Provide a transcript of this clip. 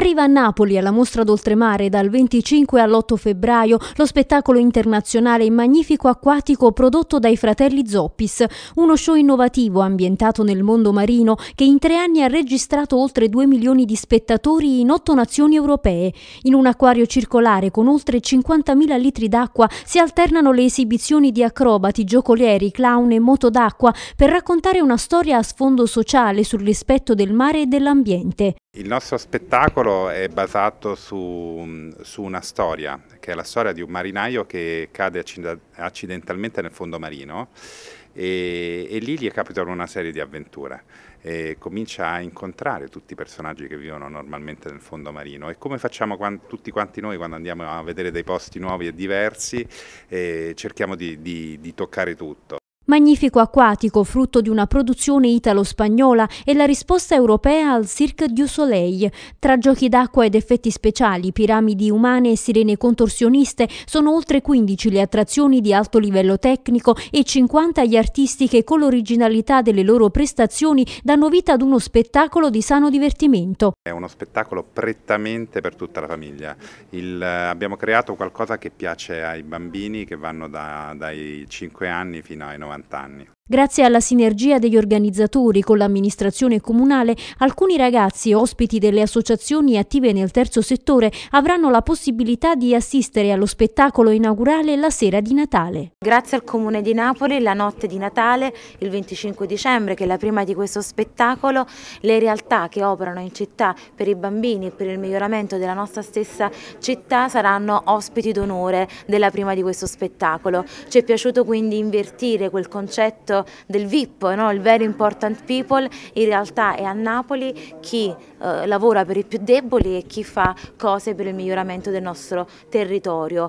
Arriva a Napoli alla mostra d'oltremare dal 25 all'8 febbraio lo spettacolo internazionale Magnifico Acquatico prodotto dai fratelli Zoppis, uno show innovativo ambientato nel mondo marino che in tre anni ha registrato oltre 2 milioni di spettatori in otto nazioni europee. In un acquario circolare con oltre 50.000 litri d'acqua si alternano le esibizioni di acrobati, giocolieri, clown e moto d'acqua per raccontare una storia a sfondo sociale sul rispetto del mare e dell'ambiente. Il nostro spettacolo è basato su, su, una storia, che è la storia di un marinaio che cade accidentalmente nel fondo marino e, e lì gli capitano una serie di avventure. E comincia a incontrare tutti i personaggi che vivono normalmente nel fondo marino e come facciamo quando, tutti quanti noi quando andiamo a vedere dei posti nuovi e diversi eh, cerchiamo di, di, di toccare tutto magnifico acquatico frutto di una produzione italo-spagnola e la risposta europea al Cirque du Soleil. Tra giochi d'acqua ed effetti speciali, piramidi umane e sirene contorsioniste sono oltre 15 le attrazioni di alto livello tecnico e 50 gli artisti che con l'originalità delle loro prestazioni danno vita ad uno spettacolo di sano divertimento. È uno spettacolo prettamente per tutta la famiglia. Il, abbiamo creato qualcosa che piace ai bambini che vanno da, dai 5 anni fino ai 90 70 anni. Grazie alla sinergia degli organizzatori con l'amministrazione comunale, alcuni ragazzi ospiti delle associazioni attive nel terzo settore avranno la possibilità di assistere allo spettacolo inaugurale la sera di Natale. Grazie al Comune di Napoli, la notte di Natale, il 25 dicembre, che è la prima di questo spettacolo, le realtà che operano in città per i bambini e per il miglioramento della nostra stessa città saranno ospiti d'onore della prima di questo spettacolo. Ci è piaciuto quindi invertire quel concetto del VIP, no? il Very Important People, in realtà è a Napoli chi eh, lavora per i più deboli e chi fa cose per il miglioramento del nostro territorio.